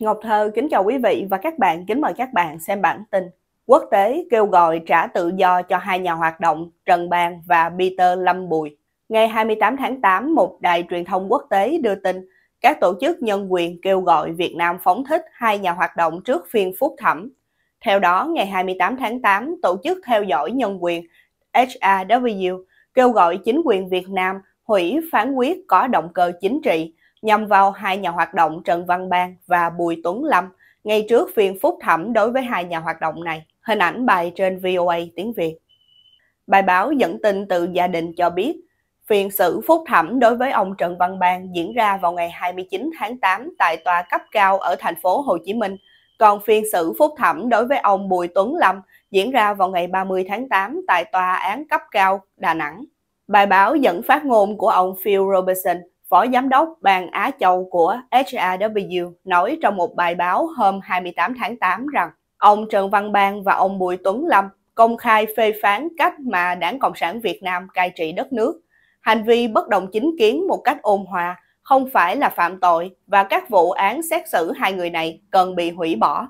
Ngọc Thơ kính chào quý vị và các bạn, kính mời các bạn xem bản tin. Quốc tế kêu gọi trả tự do cho hai nhà hoạt động Trần Bang và Peter Lâm Bùi. Ngày 28 tháng 8, một đài truyền thông quốc tế đưa tin các tổ chức nhân quyền kêu gọi Việt Nam phóng thích hai nhà hoạt động trước phiên phúc thẩm. Theo đó, ngày 28 tháng 8, Tổ chức Theo dõi Nhân quyền HRW kêu gọi chính quyền Việt Nam hủy phán quyết có động cơ chính trị nhằm vào hai nhà hoạt động Trần Văn Bang và Bùi Tuấn Lâm ngay trước phiên phúc thẩm đối với hai nhà hoạt động này, hình ảnh bài trên VOA tiếng Việt. Bài báo dẫn tin từ gia đình cho biết, phiên xử phúc thẩm đối với ông Trần Văn Bang diễn ra vào ngày 29 tháng 8 tại tòa cấp cao ở thành phố Hồ Chí Minh, còn phiên xử phúc thẩm đối với ông Bùi Tuấn Lâm diễn ra vào ngày 30 tháng 8 tại tòa án cấp cao Đà Nẵng. Bài báo dẫn phát ngôn của ông Phil Robertson Phó Giám đốc Ban Á Châu của HRW nói trong một bài báo hôm 28 tháng 8 rằng ông Trần Văn Bang và ông Bùi Tuấn Lâm công khai phê phán cách mà Đảng Cộng sản Việt Nam cai trị đất nước. Hành vi bất đồng chính kiến một cách ôn hòa không phải là phạm tội và các vụ án xét xử hai người này cần bị hủy bỏ.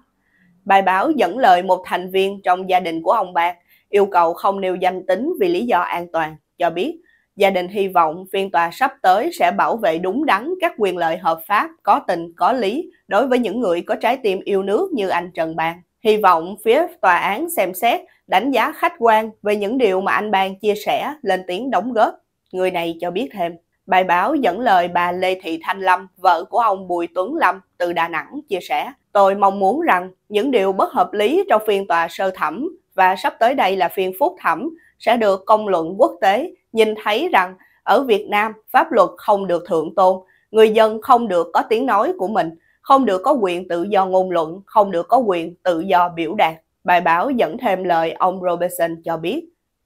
Bài báo dẫn lời một thành viên trong gia đình của ông Bang yêu cầu không nêu danh tính vì lý do an toàn, cho biết Gia đình hy vọng phiên tòa sắp tới sẽ bảo vệ đúng đắn các quyền lợi hợp pháp, có tình, có lý đối với những người có trái tim yêu nước như anh Trần Bàn. Hy vọng phía tòa án xem xét, đánh giá khách quan về những điều mà anh Bàn chia sẻ lên tiếng đóng góp. Người này cho biết thêm. Bài báo dẫn lời bà Lê Thị Thanh Lâm, vợ của ông Bùi Tuấn Lâm từ Đà Nẵng chia sẻ, tôi mong muốn rằng những điều bất hợp lý trong phiên tòa sơ thẩm và sắp tới đây là phiên phúc thẩm sẽ được công luận quốc tế nhìn thấy rằng ở Việt Nam pháp luật không được thượng tôn, người dân không được có tiếng nói của mình, không được có quyền tự do ngôn luận, không được có quyền tự do biểu đạt. Bài báo dẫn thêm lời ông Robertson cho biết,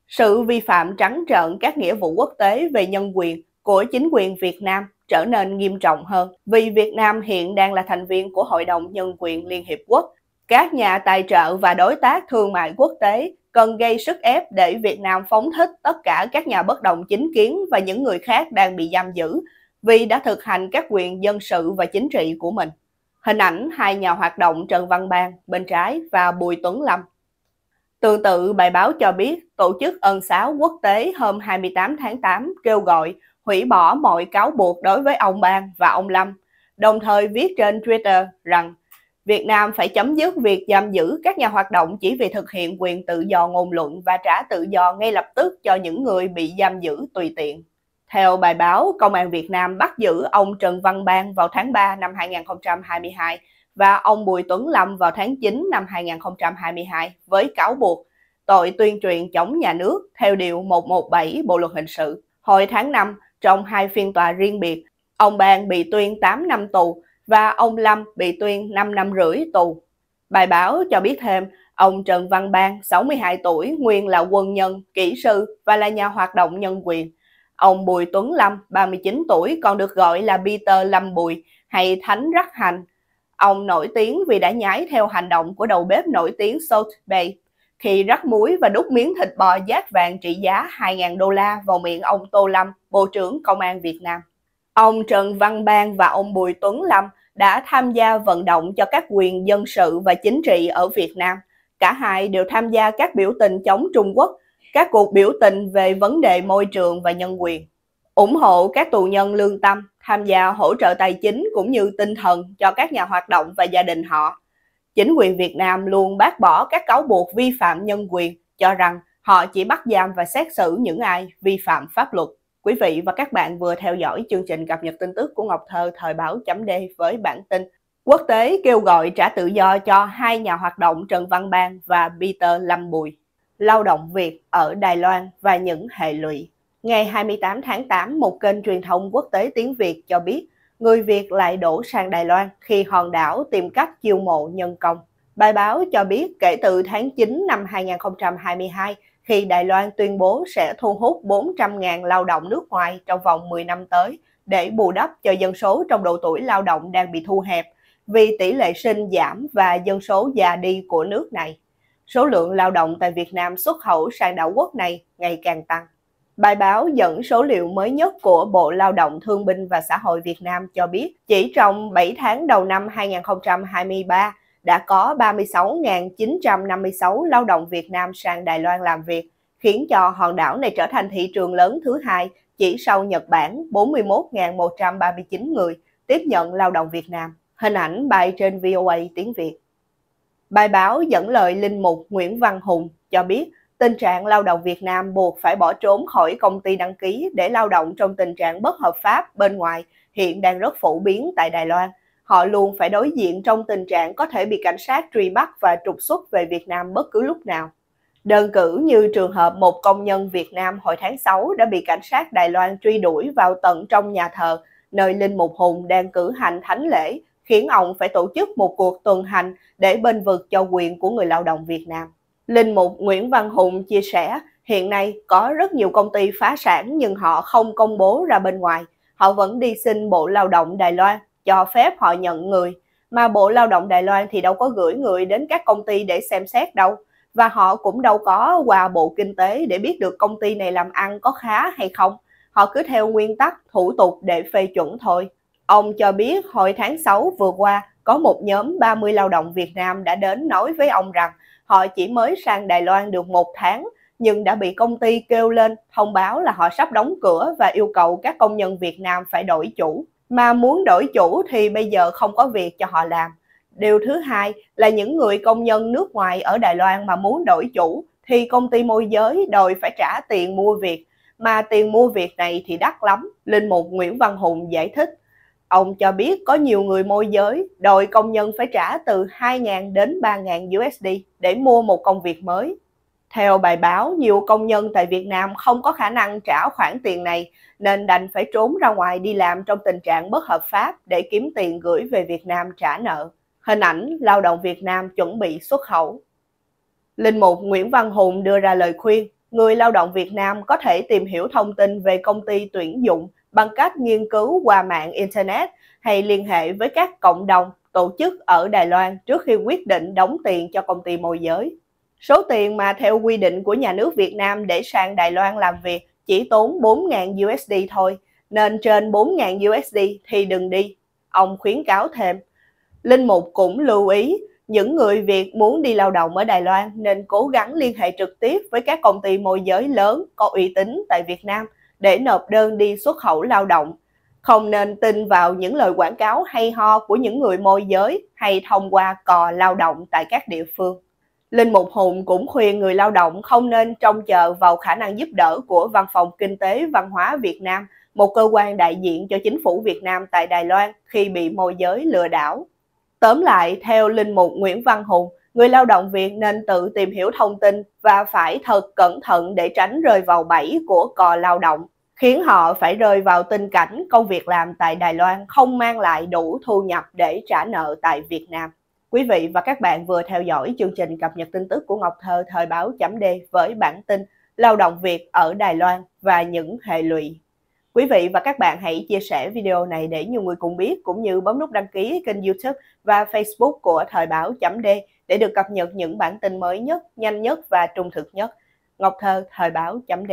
sự vi phạm trắng trợn các nghĩa vụ quốc tế về nhân quyền của chính quyền Việt Nam trở nên nghiêm trọng hơn vì Việt Nam hiện đang là thành viên của Hội đồng Nhân quyền Liên Hiệp Quốc. Các nhà tài trợ và đối tác thương mại quốc tế cần gây sức ép để Việt Nam phóng thích tất cả các nhà bất đồng chính kiến và những người khác đang bị giam giữ vì đã thực hành các quyền dân sự và chính trị của mình. Hình ảnh hai nhà hoạt động Trần Văn Bang bên trái và Bùi Tuấn Lâm. Tương tự, bài báo cho biết Tổ chức Ân xá Quốc tế hôm 28 tháng 8 kêu gọi hủy bỏ mọi cáo buộc đối với ông Bang và ông Lâm, đồng thời viết trên Twitter rằng Việt Nam phải chấm dứt việc giam giữ các nhà hoạt động chỉ vì thực hiện quyền tự do ngôn luận và trả tự do ngay lập tức cho những người bị giam giữ tùy tiện. Theo bài báo, Công an Việt Nam bắt giữ ông Trần Văn Bang vào tháng 3 năm 2022 và ông Bùi Tuấn Lâm vào tháng 9 năm 2022 với cáo buộc tội tuyên truyền chống nhà nước theo Điều 117 Bộ Luật Hình sự. Hồi tháng 5, trong hai phiên tòa riêng biệt, ông Bang bị tuyên 8 năm tù và ông Lâm bị tuyên 5 năm rưỡi tù. Bài báo cho biết thêm, ông Trần Văn Bang, 62 tuổi, nguyên là quân nhân, kỹ sư và là nhà hoạt động nhân quyền. Ông Bùi Tuấn Lâm, 39 tuổi, còn được gọi là Peter Lâm Bùi hay Thánh Rắc Hành. Ông nổi tiếng vì đã nhái theo hành động của đầu bếp nổi tiếng Salt Bay khi rắc muối và đút miếng thịt bò giác vàng trị giá 2.000 đô la vào miệng ông Tô Lâm, Bộ trưởng Công an Việt Nam. Ông Trần Văn Bang và ông Bùi Tuấn Lâm đã tham gia vận động cho các quyền dân sự và chính trị ở Việt Nam. Cả hai đều tham gia các biểu tình chống Trung Quốc, các cuộc biểu tình về vấn đề môi trường và nhân quyền, ủng hộ các tù nhân lương tâm, tham gia hỗ trợ tài chính cũng như tinh thần cho các nhà hoạt động và gia đình họ. Chính quyền Việt Nam luôn bác bỏ các cáo buộc vi phạm nhân quyền, cho rằng họ chỉ bắt giam và xét xử những ai vi phạm pháp luật. Quý vị và các bạn vừa theo dõi chương trình cập nhật tin tức của Ngọc Thơ thời báo chấm D với bản tin Quốc tế kêu gọi trả tự do cho hai nhà hoạt động Trần Văn Bang và Peter Lâm Bùi. Lao động Việt ở Đài Loan và những hệ lụy. Ngày 28 tháng 8, một kênh truyền thông quốc tế tiếng Việt cho biết người Việt lại đổ sang Đài Loan khi hòn đảo tìm cách chiêu mộ nhân công. Bài báo cho biết kể từ tháng 9 năm 2022, khi Đài Loan tuyên bố sẽ thu hút 400.000 lao động nước ngoài trong vòng 10 năm tới để bù đắp cho dân số trong độ tuổi lao động đang bị thu hẹp vì tỷ lệ sinh giảm và dân số già đi của nước này. Số lượng lao động tại Việt Nam xuất khẩu sang đảo quốc này ngày càng tăng. Bài báo dẫn số liệu mới nhất của Bộ Lao động Thương binh và Xã hội Việt Nam cho biết, chỉ trong 7 tháng đầu năm 2023, đã có 36.956 lao động Việt Nam sang Đài Loan làm việc, khiến cho hòn đảo này trở thành thị trường lớn thứ hai chỉ sau Nhật Bản 41.139 người tiếp nhận lao động Việt Nam. Hình ảnh bài trên VOA tiếng Việt. Bài báo dẫn lời Linh Mục Nguyễn Văn Hùng cho biết tình trạng lao động Việt Nam buộc phải bỏ trốn khỏi công ty đăng ký để lao động trong tình trạng bất hợp pháp bên ngoài hiện đang rất phổ biến tại Đài Loan – họ luôn phải đối diện trong tình trạng có thể bị cảnh sát truy bắt và trục xuất về Việt Nam bất cứ lúc nào. Đơn cử như trường hợp một công nhân Việt Nam hồi tháng 6 đã bị cảnh sát Đài Loan truy đuổi vào tận trong nhà thờ, nơi Linh Mục Hùng đang cử hành thánh lễ, khiến ông phải tổ chức một cuộc tuần hành để bên vực cho quyền của người lao động Việt Nam. Linh Mục Nguyễn Văn Hùng chia sẻ, hiện nay có rất nhiều công ty phá sản nhưng họ không công bố ra bên ngoài. Họ vẫn đi xin Bộ Lao động Đài Loan cho phép họ nhận người mà Bộ Lao động Đài Loan thì đâu có gửi người đến các công ty để xem xét đâu và họ cũng đâu có qua Bộ Kinh tế để biết được công ty này làm ăn có khá hay không. Họ cứ theo nguyên tắc thủ tục để phê chuẩn thôi. Ông cho biết hồi tháng 6 vừa qua có một nhóm 30 lao động Việt Nam đã đến nói với ông rằng họ chỉ mới sang Đài Loan được một tháng nhưng đã bị công ty kêu lên thông báo là họ sắp đóng cửa và yêu cầu các công nhân Việt Nam phải đổi chủ mà muốn đổi chủ thì bây giờ không có việc cho họ làm. Điều thứ hai là những người công nhân nước ngoài ở Đài Loan mà muốn đổi chủ thì công ty môi giới đòi phải trả tiền mua việc, mà tiền mua việc này thì đắt lắm, Linh Mục Nguyễn Văn Hùng giải thích. Ông cho biết có nhiều người môi giới đòi công nhân phải trả từ 2.000 đến 3.000 USD để mua một công việc mới. Theo bài báo, nhiều công nhân tại Việt Nam không có khả năng trả khoản tiền này nên đành phải trốn ra ngoài đi làm trong tình trạng bất hợp pháp để kiếm tiền gửi về Việt Nam trả nợ. Hình ảnh lao động Việt Nam chuẩn bị xuất khẩu. Linh mục Nguyễn Văn Hùng đưa ra lời khuyên, người lao động Việt Nam có thể tìm hiểu thông tin về công ty tuyển dụng bằng cách nghiên cứu qua mạng Internet hay liên hệ với các cộng đồng, tổ chức ở Đài Loan trước khi quyết định đóng tiền cho công ty môi giới. Số tiền mà theo quy định của nhà nước Việt Nam để sang Đài Loan làm việc chỉ tốn 4.000 USD thôi, nên trên 4.000 USD thì đừng đi. Ông khuyến cáo thêm. Linh Mục cũng lưu ý, những người Việt muốn đi lao động ở Đài Loan nên cố gắng liên hệ trực tiếp với các công ty môi giới lớn có uy tín tại Việt Nam để nộp đơn đi xuất khẩu lao động. Không nên tin vào những lời quảng cáo hay ho của những người môi giới hay thông qua cò lao động tại các địa phương. Linh Mục Hùng cũng khuyên người lao động không nên trông chờ vào khả năng giúp đỡ của Văn phòng Kinh tế Văn hóa Việt Nam, một cơ quan đại diện cho chính phủ Việt Nam tại Đài Loan khi bị môi giới lừa đảo. Tóm lại, theo Linh Mục Nguyễn Văn Hùng, người lao động Việt nên tự tìm hiểu thông tin và phải thật cẩn thận để tránh rơi vào bẫy của cò lao động, khiến họ phải rơi vào tình cảnh công việc làm tại Đài Loan không mang lại đủ thu nhập để trả nợ tại Việt Nam. Quý vị và các bạn vừa theo dõi chương trình cập nhật tin tức của Ngọc Thơ thời báo chấm D với bản tin lao động Việt ở Đài Loan và những hệ lụy. Quý vị và các bạn hãy chia sẻ video này để nhiều người cùng biết cũng như bấm nút đăng ký kênh YouTube và Facebook của thời báo chấm D để được cập nhật những bản tin mới nhất, nhanh nhất và trung thực nhất. Ngọc Thơ thời báo chấm D